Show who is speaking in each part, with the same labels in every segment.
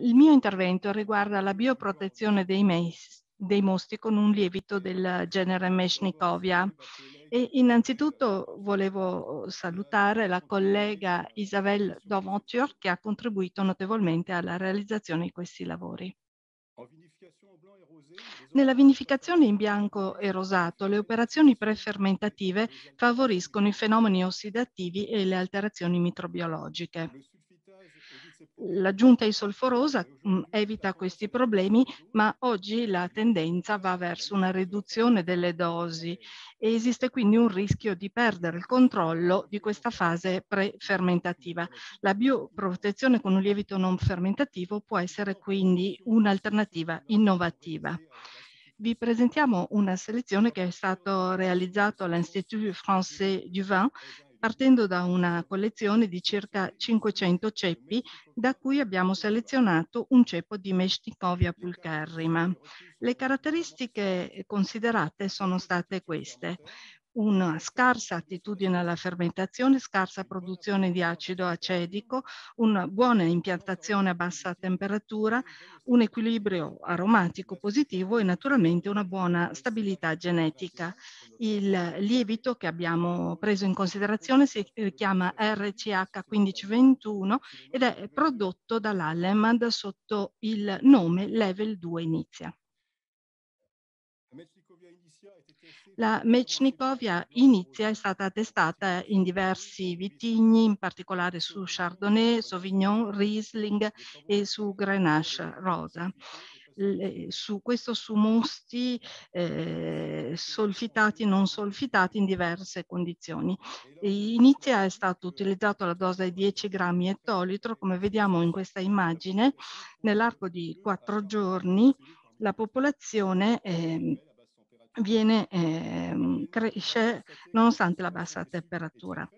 Speaker 1: Il mio intervento riguarda la bioprotezione dei, mes, dei mostri con un lievito del genere Meshnikovia. E innanzitutto volevo salutare la collega Isabelle Doventure che ha contribuito notevolmente alla realizzazione di questi lavori. Nella vinificazione in bianco e rosato le operazioni prefermentative favoriscono i fenomeni ossidativi e le alterazioni microbiologiche. L'aggiunta isolforosa mh, mm, evita questi problemi, ma oggi la tendenza va verso una riduzione delle dosi e esiste quindi un rischio di perdere il controllo di questa fase pre-fermentativa. La bioprotezione con un lievito non fermentativo può essere quindi un'alternativa innovativa vi presentiamo una selezione che è stata realizzata all'Institut Français du Vin partendo da una collezione di circa 500 ceppi, da cui abbiamo selezionato un ceppo di Meshnikovia pulcherrima. Le caratteristiche considerate sono state queste una scarsa attitudine alla fermentazione, scarsa produzione di acido acedico, una buona impiantazione a bassa temperatura, un equilibrio aromatico positivo e naturalmente una buona stabilità genetica. Il lievito che abbiamo preso in considerazione si chiama RCH1521 ed è prodotto dall'Allemand sotto il nome Level 2 Inizia. La Mechnikovia inizia è stata testata in diversi vitigni, in particolare su Chardonnay, Sauvignon, Riesling e su Grenache rosa eh, su questo su mosti eh, solfitati e non solfitati in diverse condizioni. inizia è stato utilizzato la dose di 10 grammi ettolitro, come vediamo in questa immagine, nell'arco di quattro giorni la popolazione eh, viene, eh, cresce nonostante la bassa temperatura.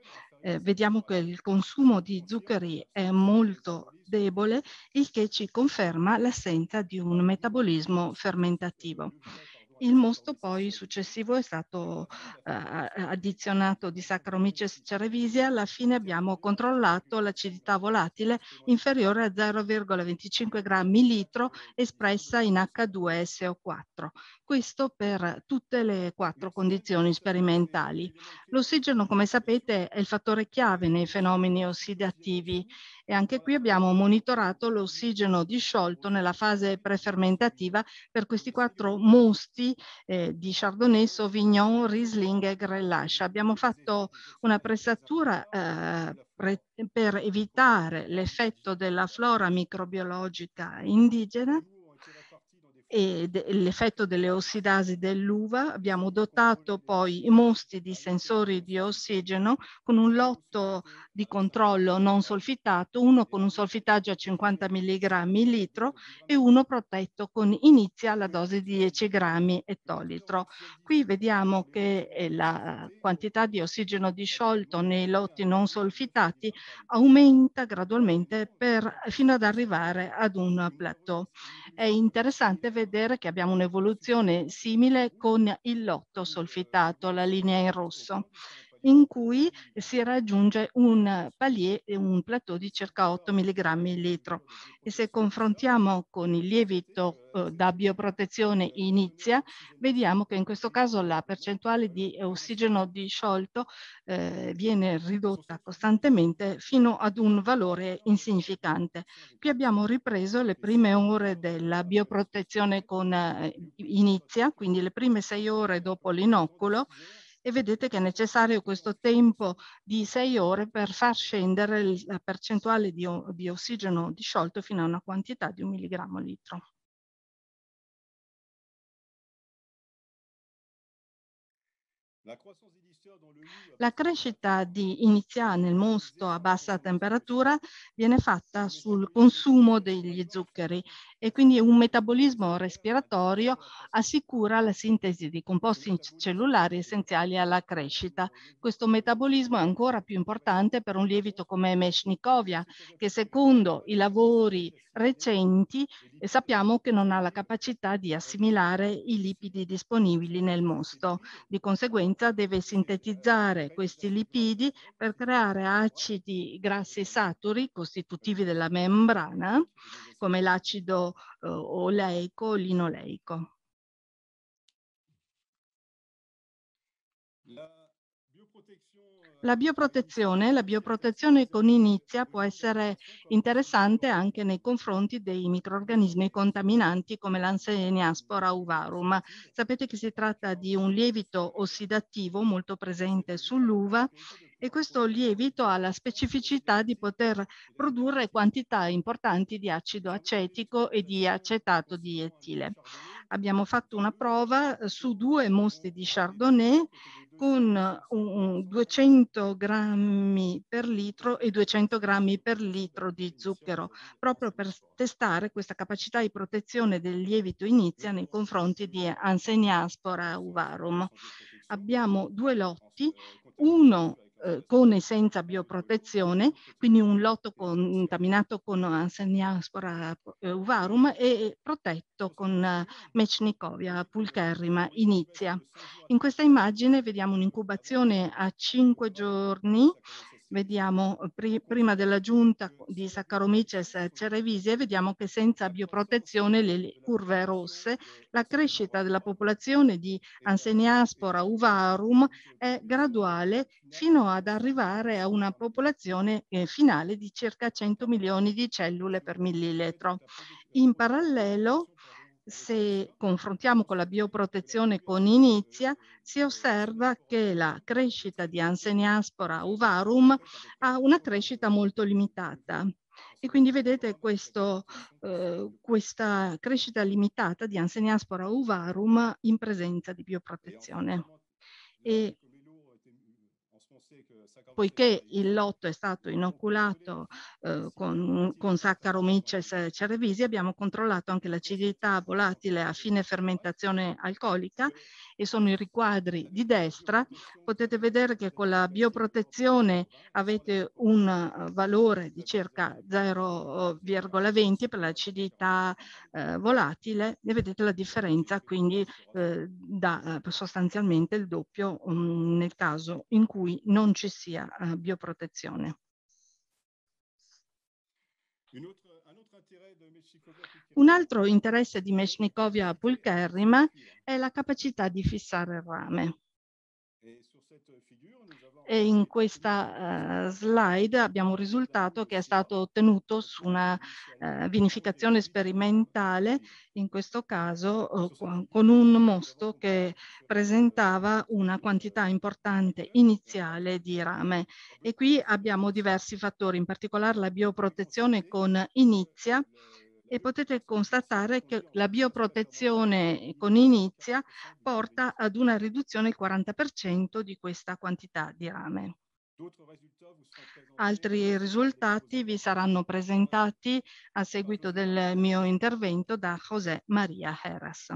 Speaker 1: Eh, vediamo che il consumo di zuccheri è molto debole, il che ci conferma l'assenza di un metabolismo fermentativo. Il mosto poi successivo è stato eh, addizionato di Saccharomyces cerevisia. Alla fine abbiamo controllato l'acidità volatile inferiore a 0,25 grammi litro espressa in H2SO4. Questo per tutte le quattro condizioni sperimentali. L'ossigeno, come sapete, è il fattore chiave nei fenomeni ossidativi e anche qui abbiamo monitorato l'ossigeno disciolto nella fase prefermentativa per questi quattro mosti eh, di Chardonnay, Sauvignon, Riesling e Grelascia. Abbiamo fatto una pressatura eh, per evitare l'effetto della flora microbiologica indigena e l'effetto delle ossidasi dell'uva, abbiamo dotato poi i mostri di sensori di ossigeno con un lotto di controllo non solfitato, uno con un solfitaggio a 50 mg litro e uno protetto con inizia alla dose di 10 grammi ettolitro. Qui vediamo che eh, la quantità di ossigeno disciolto nei lotti non solfitati aumenta gradualmente per, fino ad arrivare ad un plateau. È interessante vedere che abbiamo un'evoluzione simile con il lotto solfitato, la linea in rosso in cui si raggiunge un palier un plateau di circa 8 mg litro. E se confrontiamo con il lievito eh, da bioprotezione inizia, vediamo che in questo caso la percentuale di ossigeno disciolto eh, viene ridotta costantemente fino ad un valore insignificante. Qui abbiamo ripreso le prime ore della bioprotezione con eh, inizia, quindi le prime sei ore dopo l'inoculo, e vedete che è necessario questo tempo di sei ore per far scendere la percentuale di, di ossigeno disciolto fino a una quantità di un milligrammo litro. La croissance la crescita di iniziale nel mosto a bassa temperatura viene fatta sul consumo degli zuccheri e quindi un metabolismo respiratorio assicura la sintesi di composti cellulari essenziali alla crescita. Questo metabolismo è ancora più importante per un lievito come Meshnikovia che secondo i lavori recenti sappiamo che non ha la capacità di assimilare i lipidi disponibili nel mosto. Di conseguenza deve sintetizzare sintetizzare questi lipidi per creare acidi grassi saturi costitutivi della membrana, come l'acido eh, oleico o linoleico. Eh, la bioprotezione, la bioprotezione con inizia può essere interessante anche nei confronti dei microorganismi contaminanti come l'anseniaspora uvarum. Sapete che si tratta di un lievito ossidativo molto presente sull'uva e questo lievito ha la specificità di poter produrre quantità importanti di acido acetico e di acetato di etile. Abbiamo fatto una prova eh, su due mostri di Chardonnay con 200 grammi per litro e 200 grammi per litro di zucchero, proprio per testare questa capacità di protezione del lievito inizia nei confronti di Anseniaspora uvarum. Abbiamo due lotti, uno eh, con e senza bioprotezione, quindi un lotto contaminato con Anseniaspora eh, uvarum e protetto con eh, Mechnikovia pulcherrima inizia. In questa immagine vediamo un'incubazione a 5 giorni vediamo eh, pri prima della giunta di Saccharomyces cerevisiae, vediamo che senza bioprotezione le curve rosse, la crescita della popolazione di Anseniaspora uvarum è graduale fino ad arrivare a una popolazione eh, finale di circa 100 milioni di cellule per millilitro. In parallelo se confrontiamo con la bioprotezione con Inizia, si osserva che la crescita di Anseniaspora uvarum ha una crescita molto limitata. E quindi vedete questo, eh, questa crescita limitata di Anseniaspora uvarum in presenza di bioprotezione. E poiché il lotto è stato inoculato eh, con, con Saccharomyces cerevisi, abbiamo controllato anche l'acidità volatile a fine fermentazione alcolica e sono i riquadri di destra. Potete vedere che con la bioprotezione avete un valore di circa 0,20 per l'acidità eh, volatile e vedete la differenza quindi eh, da sostanzialmente il doppio um, nel caso in cui non non ci sia eh, bioprotezione. Un altro interesse di Meshnikovia Pulcherrima è la capacità di fissare il rame e in questa uh, slide abbiamo un risultato che è stato ottenuto su una uh, vinificazione sperimentale, in questo caso uh, con un mosto che presentava una quantità importante iniziale di rame. E qui abbiamo diversi fattori, in particolare la bioprotezione con inizia, e potete constatare che la bioprotezione con inizia porta ad una riduzione del 40% di questa quantità di rame. Altri risultati vi saranno presentati a seguito del mio intervento da José María Heras.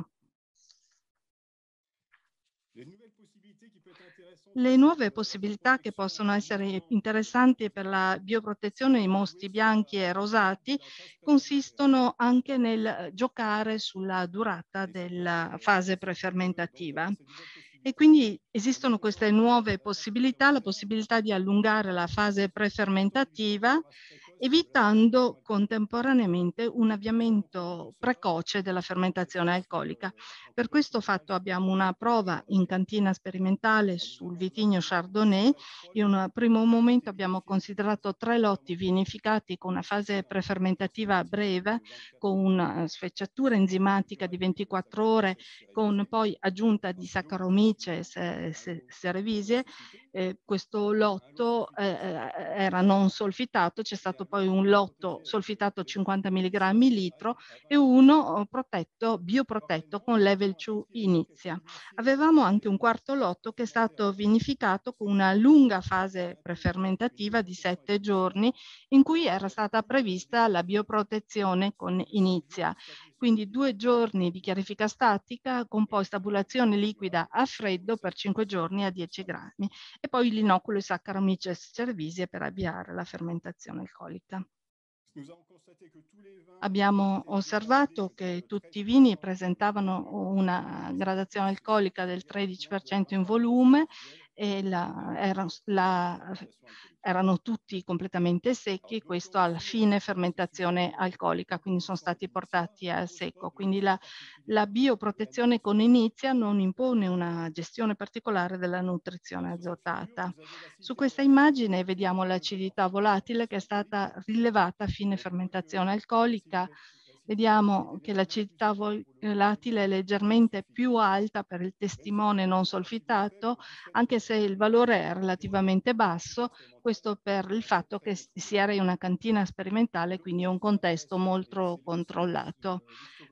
Speaker 1: Le nuove possibilità che possono essere interessanti per la bioprotezione dei mosti bianchi e rosati consistono anche nel giocare sulla durata della fase prefermentativa. E quindi esistono queste nuove possibilità, la possibilità di allungare la fase prefermentativa evitando contemporaneamente un avviamento precoce della fermentazione alcolica. Per questo fatto abbiamo una prova in cantina sperimentale sul vitigno Chardonnay. In un primo momento abbiamo considerato tre lotti vinificati con una fase prefermentativa breve, con una sfecciatura enzimatica di 24 ore, con poi aggiunta di saccharomice Saccharomyces cerevisiae eh, questo lotto eh, eh, era non solfitato, c'è stato poi un lotto solfitato 50 mg litro e uno eh, protetto, bioprotetto con level 2 inizia. Avevamo anche un quarto lotto che è stato vinificato con una lunga fase prefermentativa di sette giorni in cui era stata prevista la bioprotezione con inizia quindi due giorni di chiarifica statica con poi stabulazione liquida a freddo per 5 giorni a 10 grammi e poi l'inoculo l'innoculo Saccharomyces cerevisiae per avviare la fermentazione alcolica. Abbiamo osservato che tutti i vini presentavano una gradazione alcolica del 13% in volume e la, erano, la, erano tutti completamente secchi, questo alla fine fermentazione alcolica, quindi sono stati portati al secco. Quindi la, la bioprotezione con inizia non impone una gestione particolare della nutrizione azotata. Su questa immagine vediamo l'acidità volatile che è stata rilevata a fine fermentazione alcolica Vediamo che la acidità volatile eh, è leggermente più alta per il testimone non solfitato, anche se il valore è relativamente basso, questo per il fatto che si era in una cantina sperimentale, quindi un contesto molto controllato.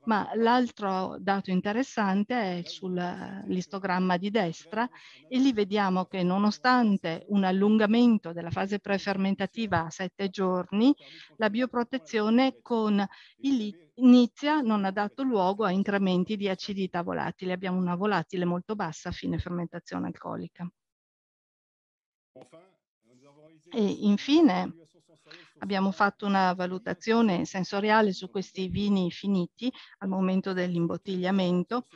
Speaker 1: Ma l'altro dato interessante è sull'istogramma eh, di destra e lì vediamo che nonostante un allungamento della fase prefermentativa a sette giorni, la bioprotezione con il inizia non ha dato luogo a incrementi di acidità volatile. Abbiamo una volatile molto bassa a fine fermentazione alcolica. Enfin, e infine abbiamo fatto una valutazione sensoriale su questi vini finiti al momento dell'imbottigliamento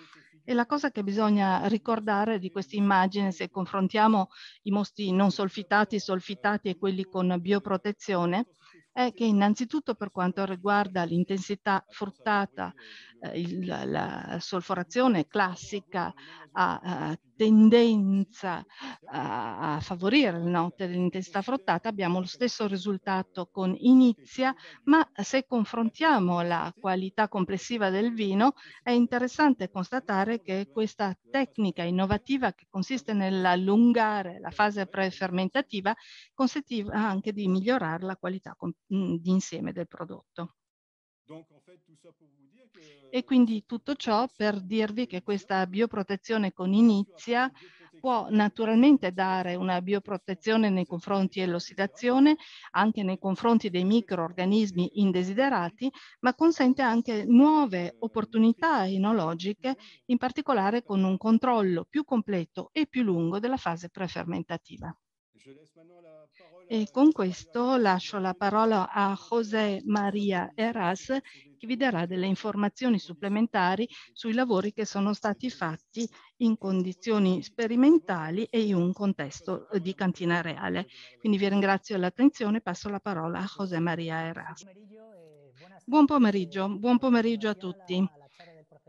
Speaker 1: e la cosa che bisogna ricordare di questa immagine, se confrontiamo i mosti non solfitati, solfitati e quelli con bioprotezione, è che innanzitutto per quanto riguarda l'intensità fruttata, eh, il, la solforazione classica a, a tendenza a, favorire la note dell'intensità frottata, abbiamo lo stesso risultato con Inizia, ma se confrontiamo la qualità complessiva del vino è interessante constatare che questa tecnica innovativa che consiste nell'allungare la fase prefermentativa consentiva anche di migliorare la qualità di insieme del prodotto. E quindi tutto ciò per dirvi che questa bioprotezione con inizia può naturalmente dare una bioprotezione nei confronti dell'ossidazione, anche nei confronti dei microorganismi indesiderati, ma consente anche nuove opportunità enologiche, in particolare con un controllo più completo e più lungo della fase prefermentativa. E con questo lascio la parola a José María Eras che vi darà delle informazioni supplementari sui lavori che sono stati fatti in condizioni sperimentali e in un contesto eh, di cantina reale. Quindi vi ringrazio dell'attenzione e passo la parola a José María Eras. Buon pomeriggio, buon pomeriggio a tutti.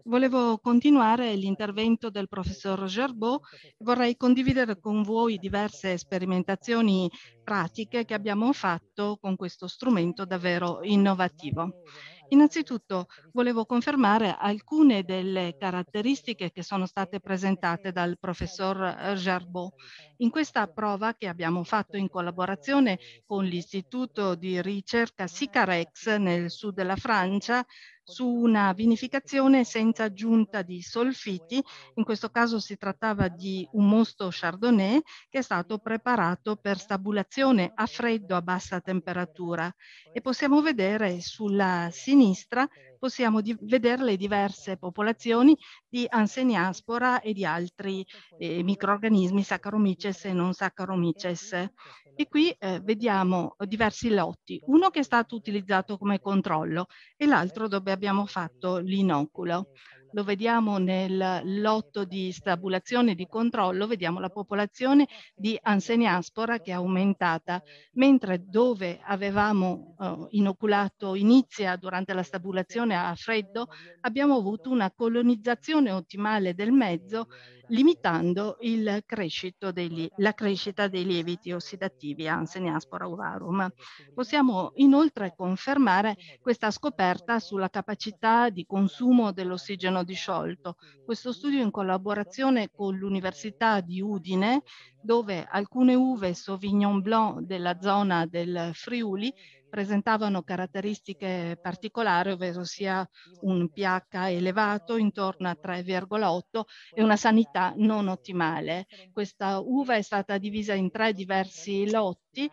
Speaker 1: Volevo continuare l'intervento del professor Gerbeau. Vorrei condividere con voi diverse sperimentazioni pratiche che abbiamo fatto con questo strumento davvero innovativo. Innanzitutto volevo confermare alcune delle caratteristiche che sono state presentate dal professor Gerbeau. In questa prova che abbiamo fatto in collaborazione con l'istituto di ricerca Sicarex nel sud della Francia su una vinificazione senza aggiunta di solfiti, in questo caso si trattava di un mosto chardonnay che è stato preparato per stabulazione a freddo a bassa temperatura e possiamo vedere sulla sinistra possiamo di vedere le diverse popolazioni di Anseniaspora e di altri eh, microorganismi Saccharomyces e non Saccharomyces. E qui eh, vediamo diversi lotti, uno che è stato utilizzato come controllo e l'altro dove abbiamo fatto l'inoculo lo vediamo nel lotto di stabulazione di controllo, vediamo la popolazione di Anseniaspora che è aumentata, mentre dove avevamo eh, inoculato inizia durante la stabulazione a freddo, abbiamo avuto una colonizzazione ottimale del mezzo limitando degli, la crescita dei lieviti ossidativi Anseniaspora uvarum. Possiamo inoltre confermare questa scoperta sulla capacità di consumo dell'ossigeno disciolto. Questo studio in collaborazione con l'Università di Udine, dove alcune uve Sauvignon Blanc della zona del Friuli presentavano caratteristiche particolari, ovvero sia un pH elevato intorno a 3,8 e una sanità non ottimale. Questa uva è stata divisa in tre diversi lotti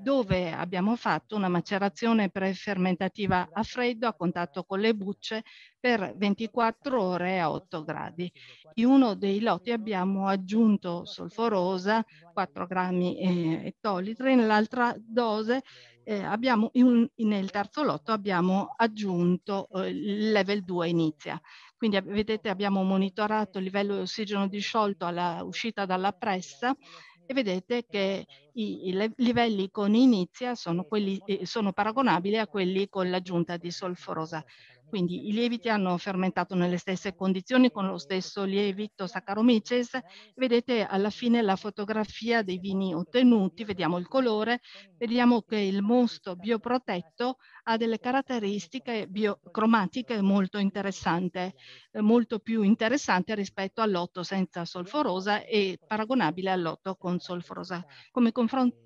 Speaker 1: dove abbiamo fatto una macerazione prefermentativa a freddo a contatto con le bucce per 24 ore a 8 gradi. In uno dei lotti abbiamo aggiunto solforosa 4 grammi eh, ettolitri, nell'altra dose eh, abbiamo in, nel terzo lotto abbiamo aggiunto eh, il level 2 inizia. Quindi vedete abbiamo monitorato il livello di ossigeno disciolto alla uscita dalla pressa e vedete che i, i livelli con inizia sono, quelli, eh, sono paragonabili a quelli con l'aggiunta di solforosa. Quindi i lieviti hanno fermentato nelle stesse condizioni con lo stesso lievito Saccharomyces. Vedete alla fine la fotografia dei vini ottenuti, vediamo il colore, vediamo che il mosto bioprotetto ha delle caratteristiche biocromatiche molto interessanti, eh, molto più interessanti rispetto all'otto senza solforosa e paragonabile all'otto con solforosa. Come,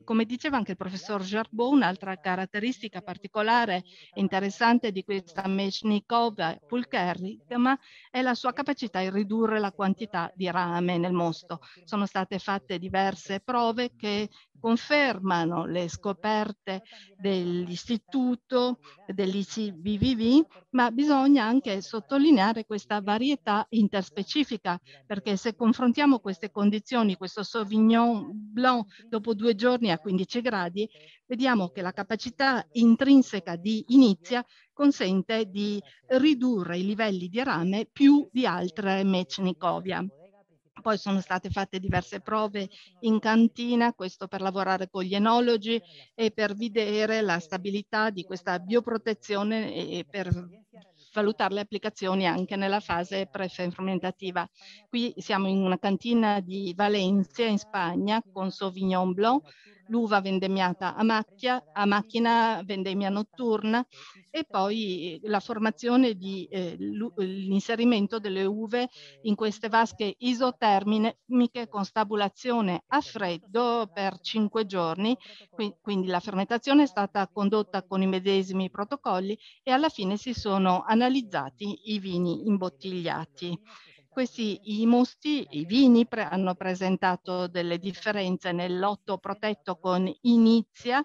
Speaker 1: come diceva anche il professor Jarbot, un'altra caratteristica particolare e interessante di questa Mechnik Nicoba pulcherricum è la sua capacità di ridurre la quantità di rame nel mosto. Sono state fatte diverse prove che confermano le scoperte dell'istituto dell'ICBVV, ma bisogna anche sottolineare questa varietà interspecifica, perché se confrontiamo queste condizioni, questo Sauvignon Blanc dopo due giorni a 15 gradi, vediamo che la capacità intrinseca di inizia consente di ridurre i livelli di rame più di altre Mechnikovia. Poi sono state fatte diverse prove in cantina, questo per lavorare con gli enologi e per vedere la stabilità di questa bioprotezione e per valutare le applicazioni anche nella fase pre prefermentativa. Qui siamo in una cantina di Valencia in Spagna con Sauvignon Blanc l'uva vendemmiata a, macchia, a macchina, vendemmia notturna e poi la formazione di eh, l'inserimento delle uve in queste vasche isotermiche con stabulazione a freddo per cinque giorni, quindi la fermentazione è stata condotta con i medesimi protocolli e alla fine si sono analizzati i vini imbottigliati. Questi i musti, i vini, pre hanno presentato delle differenze nel lotto protetto con Inizia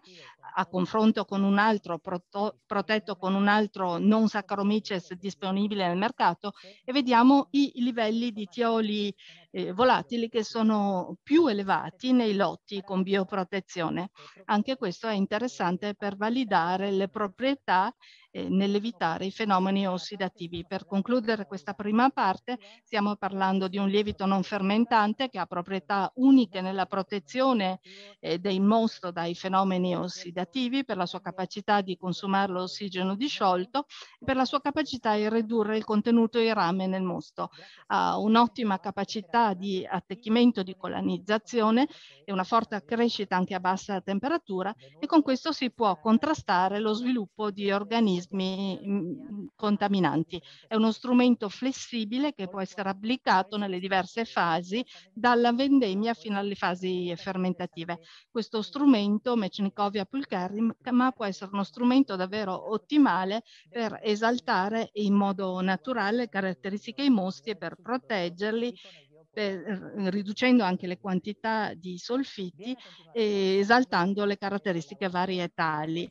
Speaker 1: a confronto con un altro proto, protetto con un altro non saccharomyces disponibile nel mercato e vediamo i livelli di tioli eh, volatili che sono più elevati nei lotti con bioprotezione. Anche questo è interessante per validare le proprietà eh, nell'evitare i fenomeni ossidativi. Per concludere questa prima parte stiamo parlando di un lievito non fermentante che ha proprietà uniche nella protezione eh, dei mosto dai fenomeni ossidativi ossidativi, per la sua capacità di consumare l'ossigeno disciolto e per la sua capacità di ridurre il contenuto di rame nel mosto. Ha un'ottima capacità di attecchimento, di colonizzazione e una forte crescita anche a bassa temperatura e con questo si può contrastare lo sviluppo di organismi contaminanti. È uno strumento flessibile che può essere applicato nelle diverse fasi dalla vendemmia fino alle fasi fermentative. Questo strumento Mechnikovia Pulcrania sul ma può essere uno strumento davvero ottimale per esaltare in modo naturale le caratteristiche dei mostri e per proteggerli per, eh, riducendo anche le quantità di solfiti e esaltando le caratteristiche varietali.